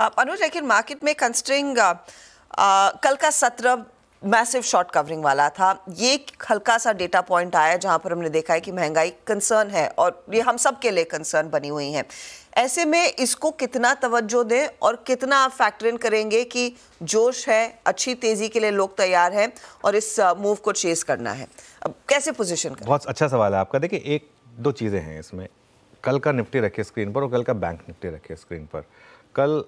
अनुज लेकिन मार्केट में कंस्टरिंग कल का सत्र मैसिव शॉर्ट कवरिंग वाला था ये हल्का सा डेटा पॉइंट आया जहां पर हमने देखा है कि महंगाई कंसर्न है और ये हम सब के लिए कंसर्न बनी हुई है ऐसे में इसको कितना तवज्जो दें और कितना आप फैक्टर इन करेंगे कि जोश है अच्छी तेज़ी के लिए लोग तैयार हैं और इस मूव को चेस करना है अब कैसे पोजिशन बहुत अच्छा सवाल है आपका देखिए एक दो चीज़ें हैं इसमें कल का निफ्टी रखे स्क्रीन पर और कल का बैंक निफ्टी रखे स्क्रीन पर कल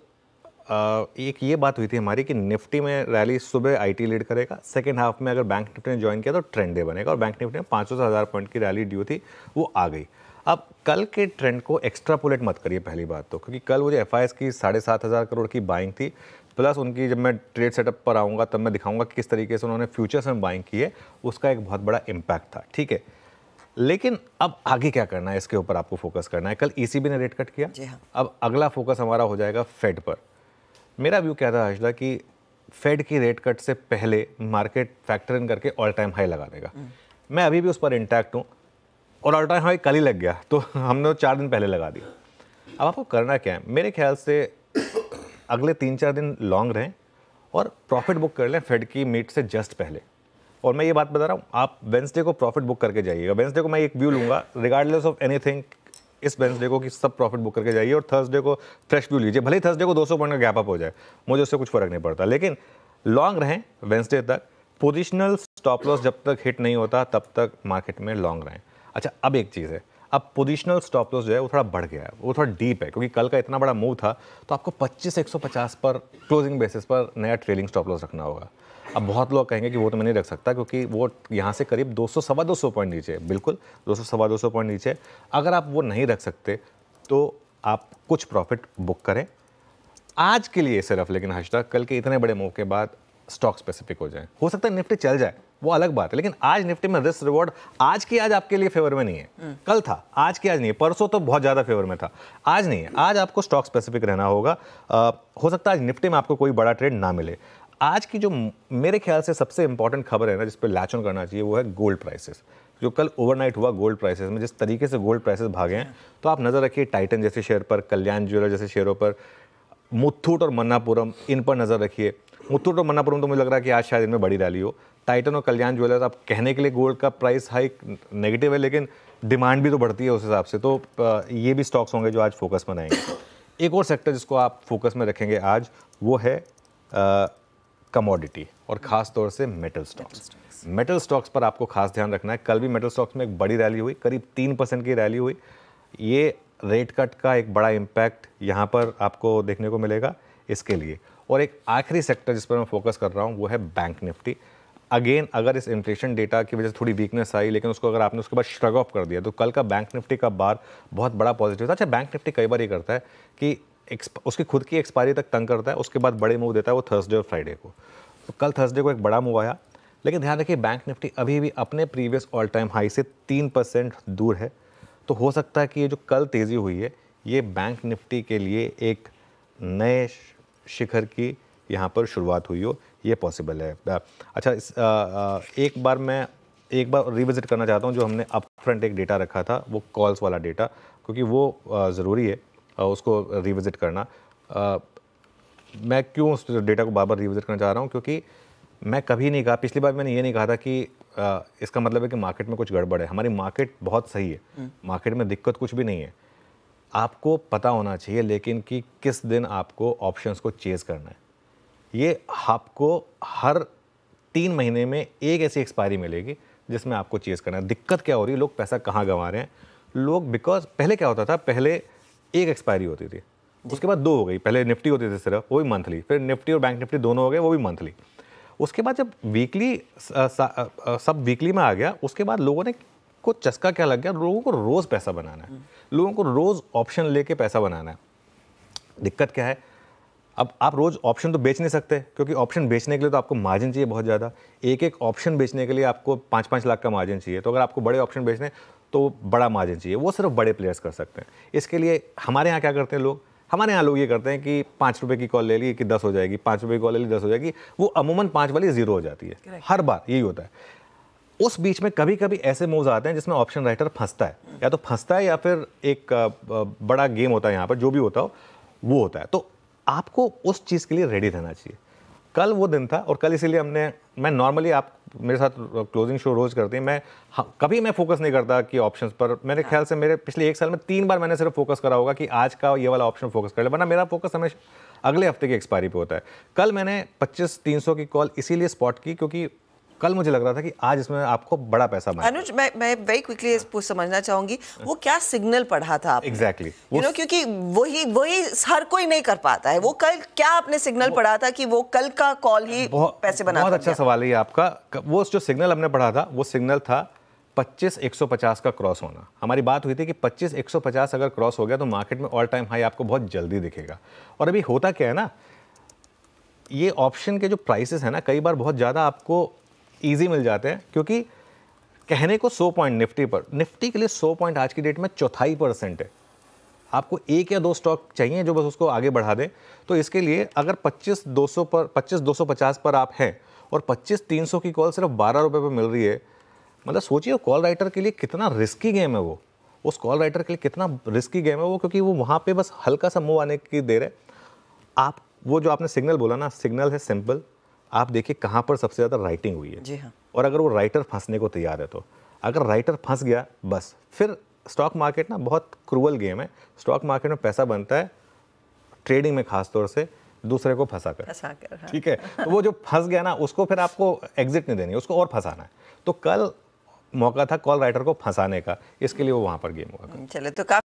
एक ये बात हुई थी हमारी कि निफ्टी में रैली सुबह आईटी लीड करेगा सेकेंड हाफ में अगर बैंक निफ्टी ने ज्वाइन किया तो ट्रेंड डे बनेगा और बैंक निफ्टी में पाँच सौ से हज़ार पॉइंट की रैली ड्यू थी वो आ गई अब कल के ट्रेंड को एक्स्ट्रापोलेट मत करिए पहली बात तो क्योंकि कल वो जो एफ की साढ़े सात हज़ार करोड़ की बाइंग थी प्लस उनकी जब मैं ट्रेड सेटअप पर आऊँगा तब मैं दिखाऊंगा कि किस तरीके से उन्होंने फ्यूचर्स में बाइंग की है उसका एक बहुत बड़ा इम्पैक्ट था ठीक है लेकिन अब आगे क्या करना है इसके ऊपर आपको फोकस करना है कल ई e ने रेट कट किया हाँ। अब अगला फोकस हमारा हो जाएगा फेड पर मेरा व्यू क्या था आशदा कि फेड की रेट कट से पहले मार्केट फैक्टर इन करके ऑल टाइम हाई लगा देगा हम्म। मैं अभी भी उस पर इंटैक्ट हूँ और ऑल टाइम हाई कल ही लग गया तो हमने चार दिन पहले लगा दिया अब आपको करना क्या है मेरे ख्याल से अगले तीन चार दिन लॉन्ग रहें और प्रॉफिट बुक कर लें फेड की मीट से जस्ट पहले और मैं ये बात बता रहा हूँ आप वेंसडे को प्रॉफिट बुक करके जाइएगा वेंसडे को मैं एक व्यू लूँगा रिगार्डलेस ऑफ एनीथिंग इस वेंसडे को कि सब प्रॉफिट बुक करके जाइए और थर्सडे को फ्रेश व्यू लीजिए भले थर्सडे को 200 पॉइंट का गैप अप हो जाए मुझे उससे कुछ फर्क नहीं पड़ता लेकिन लॉन्ग रहें वेंसडे तक पोजिशनल स्टॉप लॉस जब तक हिट नहीं होता तब तक मार्केट में लॉन्ग रहें अच्छा अब एक चीज़ है अब पोजिशनल स्टॉप लॉस जो है वो थोड़ा बढ़ गया है वो थोड़ा डीप है क्योंकि कल का इतना बड़ा मूव था तो आपको 25 150 पर क्लोजिंग बेसिस पर नया ट्रेलिंग स्टॉप लॉस रखना होगा अब बहुत लोग कहेंगे कि वो तो मैं नहीं रख सकता क्योंकि वो यहाँ से करीब दो सौ सवा दो सौ पॉइंट नीचे बिल्कुल दो सौ सवा दो सौ पॉइंट नीचे अगर आप वो नहीं रख सकते तो आप कुछ प्रॉफिट बुक करें आज के लिए सिर्फ लेकिन तक कल के इतने बड़े मौके बाद स्टॉक स्पेसिफिक हो जाए हो सकता है निफ्टी चल जाए वो अलग बात है लेकिन आज निफ्टी में रिस्क रिवॉर्ड आज की आज आपके लिए फेवर में नहीं है हम्म। कल था आज की आज नहीं है परसों तो बहुत ज़्यादा फेवर में था आज नहीं है आज आपको स्टॉक स्पेसिफिक रहना होगा आ, हो सकता है आज निफ्टी में आपको कोई बड़ा ट्रेड ना मिले आज की जो मेरे ख्याल से सबसे इंपॉर्टेंट खबर है ना जिस पर लैच ऑन करना चाहिए वो है गोल्ड प्राइसेस जो कल ओवरनाइट हुआ गोल्ड प्राइसेस में जिस तरीके से गोल्ड प्राइसेस भागे हैं तो आप नज़र रखिए टाइटन जैसे शेयर पर कल्याण ज्वेलर जैसे शेयरों पर मुथूट और मन्नापुरम इन पर नज़र रखिए मुथूट और मन्नापुरम तो मुझे लग रहा है कि आज शायद इनमें बड़ी रैली हो टाइटन और कल्याण ज्वेलर आप कहने के लिए गोल्ड का प्राइस हाइक नेगेटिव है लेकिन डिमांड भी तो बढ़ती है उस हिसाब से तो ये भी स्टॉक्स होंगे जो आज फोकस में रहेंगे एक और सेक्टर जिसको आप फोकस में रखेंगे आज वो है कमोडिटी और ख़ास तौर से मेटल स्टॉक्स मेटल स्टॉक्स पर आपको खास ध्यान रखना है कल भी मेटल स्टॉक्स में एक बड़ी रैली हुई करीब तीन परसेंट की रैली हुई ये रेट कट का एक बड़ा इम्पैक्ट यहाँ पर आपको देखने को मिलेगा इसके लिए और एक आखिरी सेक्टर जिस पर मैं फोकस कर रहा हूँ वो है बैंक निफ्टी अगेन अगर इस इन्फ्लेशन डेटा की वजह से थोड़ी वीकनेस आई लेकिन उसको अगर आपने उसके बाद श्रग ऑफ कर दिया तो कल का बैंक निफ्टी का बार बहुत बड़ा पॉजिटिव था अच्छा बैंक निफ्टी कई बार ये करता है कि उसकी खुद की एक्सपायरी तक तंग करता है उसके बाद बड़े मूव देता है वो थर्सडे और फ्राइडे को तो कल थर्सडे को एक बड़ा मूव आया लेकिन ध्यान रखिए बैंक निफ्टी अभी भी अपने प्रीवियस ऑल टाइम हाई से तीन परसेंट दूर है तो हो सकता है कि ये जो कल तेज़ी हुई है ये बैंक निफ्टी के लिए एक नए शिखर की यहाँ पर शुरुआत हुई हो ये पॉसिबल है अच्छा इस आ, आ, एक बार मैं एक बार रिविज़िट करना चाहता हूँ जो हमने अप फ्रंट एक डेटा रखा था वो कॉल्स वाला डेटा क्योंकि वो ज़रूरी है उसको रिविज़िट करना आ, मैं क्यों उस डेटा को बार बार रिविज़िट करना चाह रहा हूँ क्योंकि मैं कभी नहीं कहा पिछली बार मैंने ये नहीं कहा था कि आ, इसका मतलब है कि मार्केट में कुछ गड़बड़ है हमारी मार्केट बहुत सही है मार्केट हम्म। में दिक्कत कुछ भी नहीं है आपको पता होना चाहिए लेकिन कि किस दिन आपको ऑप्शंस को चेज़ करना है ये आपको हर तीन महीने में एक ऐसी एक्सपायरी मिलेगी जिसमें आपको चेज़ करना है दिक्कत क्या हो रही है लोग पैसा कहाँ गंवा रहे हैं लोग बिकॉज पहले क्या होता था पहले एक एक्सपायरी होती थी उसके बाद दो हो गई पहले निफ्टी होती थी सिर्फ वो भी मंथली फिर निफ्टी और बैंक निफ्टी दोनों हो गए वो भी मंथली उसके बाद जब वीकली सब वीकली में आ गया उसके बाद लोगों ने को चस्का क्या लग गया लोगों को रोज़ पैसा बनाना है लोगों को रोज़ ऑप्शन लेके पैसा बनाना है दिक्कत क्या है अब आप रोज़ ऑप्शन तो बेच नहीं सकते क्योंकि ऑप्शन बेचने के लिए तो आपको मार्जिन चाहिए बहुत ज़्यादा एक एक ऑप्शन बेचने के लिए आपको पाँच पाँच लाख का मार्जिन चाहिए तो अगर आपको बड़े ऑप्शन बेचने तो बड़ा मार्जिन चाहिए वो सिर्फ बड़े प्लेयर्स कर सकते हैं इसके लिए हमारे यहाँ क्या करते हैं लोग हमारे यहाँ लोग ये करते हैं कि पाँच रुपये की कॉल ले ली कि दस हो जाएगी पाँच रुपये की कॉल ले ली दस हो जाएगी वो अमूमन पाँच वाली जीरो हो जाती है हर बार यही होता है उस बीच में कभी कभी ऐसे मूव्स आते हैं जिसमें ऑप्शन राइटर फंसता है या तो फंसता है या फिर एक बड़ा गेम होता है यहाँ पर जो भी होता हो वो होता है तो आपको उस चीज़ के लिए रेडी रहना चाहिए कल वो दिन था और कल इसीलिए हमने मैं नॉर्मली आप मेरे साथ क्लोजिंग शो रोज़ करती हैं मैं हाँ, कभी मैं फोकस नहीं करता कि ऑप्शंस पर मेरे हाँ। ख्याल से मेरे पिछले एक साल में तीन बार मैंने सिर्फ फोकस करा होगा कि आज का ये वाला ऑप्शन फोकस कर ले वरना मेरा फोकस हमेशा अगले हफ्ते की एक्सपायरी पे होता है कल मैंने 25 300 की कॉल इसीलिए स्पॉट की क्योंकि कल मुझे लग रहा था कि आज इसमें आपको बड़ा पैसा बना अनुज मैं मैं वेरी क्विकली इसको समझना चाहूंगी वो क्या सिग्नल पढ़ा था एग्जैक्टली यू नो क्योंकि वही वही हर कोई नहीं कर पाता है वो कल क्या आपने सिग्नल पढ़ा था कि वो कल का कॉल ही पैसे बना बहुत अच्छा सवाल है आपका वो जो सिग्नल हमने पढ़ा था वो सिग्नल था 25 150 का क्रॉस होना हमारी बात हुई थी कि 25 150 अगर क्रॉस हो गया तो मार्केट में ऑल टाइम हाई आपको बहुत जल्दी दिखेगा और अभी होता क्या है ना ये ऑप्शन के जो प्राइसेस है ना कई बार बहुत ज़्यादा आपको ईजी मिल जाते हैं क्योंकि कहने को 100 पॉइंट निफ्टी पर निफ्टी के लिए 100 पॉइंट आज की डेट में चौथाई परसेंट है आपको एक या दो स्टॉक चाहिए जो बस उसको आगे बढ़ा दें तो इसके लिए अगर 25 200 पर 25 250 पर आप हैं और 25 300 की कॉल सिर्फ बारह रुपये पर मिल रही है मतलब सोचिए कॉल राइटर के लिए कितना रिस्की गेम है वो उस कॉल राइटर के लिए कितना रिस्की गेम है वो क्योंकि वो वहाँ पर बस हल्का सा मूव आने की देर है आप वो जो आपने सिग्नल बोला ना सिग्नल है सिंपल आप देखिए कहाँ पर सबसे ज़्यादा राइटिंग हुई है जी हाँ और अगर वो राइटर फंसने को तैयार है तो अगर राइटर फंस गया बस फिर स्टॉक मार्केट ना बहुत क्रूअल गेम है स्टॉक मार्केट में पैसा बनता है ट्रेडिंग में खासतौर से दूसरे को फंसा कर फंसा कर हाँ। ठीक है तो वो जो फंस गया ना उसको फिर आपको एग्जिट नहीं देनी उसको और फंसाना है तो कल मौका था कॉल राइटर को फंसाने का इसके लिए वो वहाँ पर गेम हुआ चले तो